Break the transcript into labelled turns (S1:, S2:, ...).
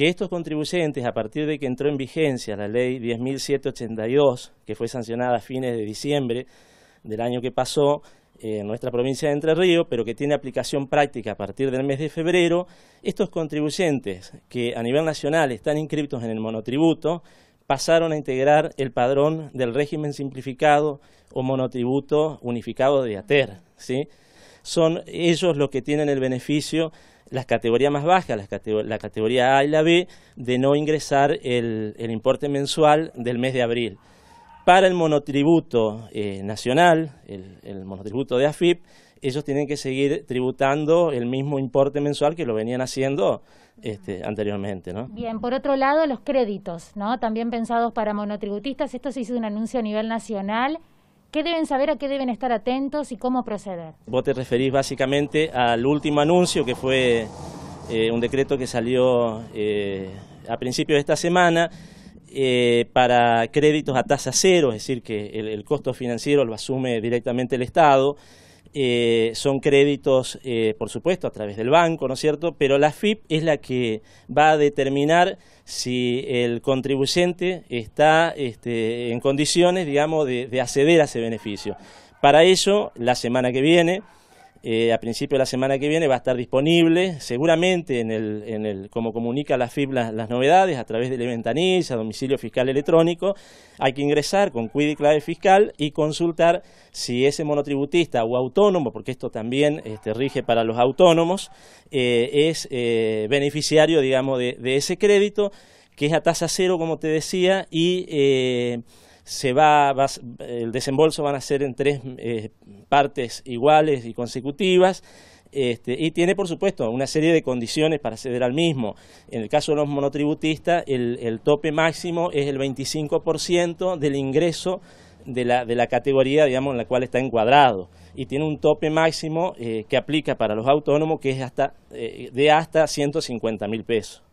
S1: que estos contribuyentes, a partir de que entró en vigencia la ley 10.782, que fue sancionada a fines de diciembre del año que pasó, eh, en nuestra provincia de Entre Ríos, pero que tiene aplicación práctica a partir del mes de febrero, estos contribuyentes que a nivel nacional están inscritos en el monotributo, pasaron a integrar el padrón del régimen simplificado o monotributo unificado de ATER. Son ellos los que tienen el beneficio las categorías más bajas, la categoría A y la B, de no ingresar el, importe mensual del mes de abril. Para el monotributo eh, nacional, el, monotributo de AFIP, ellos tienen que seguir tributando el mismo importe mensual que lo venían haciendo este, anteriormente. ¿no? Bien,
S2: por otro lado, los créditos, ¿no? también pensados para monotributistas. Esto se hizo un anuncio a nivel nacional. ¿Qué deben saber, a qué deben estar atentos y cómo proceder?
S1: Vos te referís básicamente al último anuncio que fue eh, un decreto que salió eh, a principios de esta semana eh, para créditos a tasa cero, es decir, que el costo financiero lo asume directamente el Estado. Eh, son créditos, eh, por supuesto, a través del banco, ¿no es cierto? Pero la FIP es la que va a determinar si el contribuyente está este, en condiciones, digamos, de, de acceder a ese beneficio. Para ello, la semana que viene eh, a principio de la semana que viene va a estar disponible, seguramente en el, en el como comunica la FIB las, novedades, a través de la ventanilla, domicilio fiscal electrónico. Hay que ingresar con cuid y clave fiscal y consultar si ese monotributista o autónomo, porque esto también este, rige para los autónomos, eh, es eh, beneficiario, digamos, de, de, ese crédito, que es a tasa cero, como te decía, y se va, el desembolso van a ser en tres eh, partes iguales y consecutivas. Este, y tiene, por supuesto, una serie de condiciones para acceder al mismo. En el caso de los monotributistas, el, tope máximo es el 25% del ingreso de la, de la, categoría digamos, en la cual está encuadrado. Y tiene un tope máximo eh, que aplica para los autónomos que es hasta, eh, de hasta 150 mil pesos.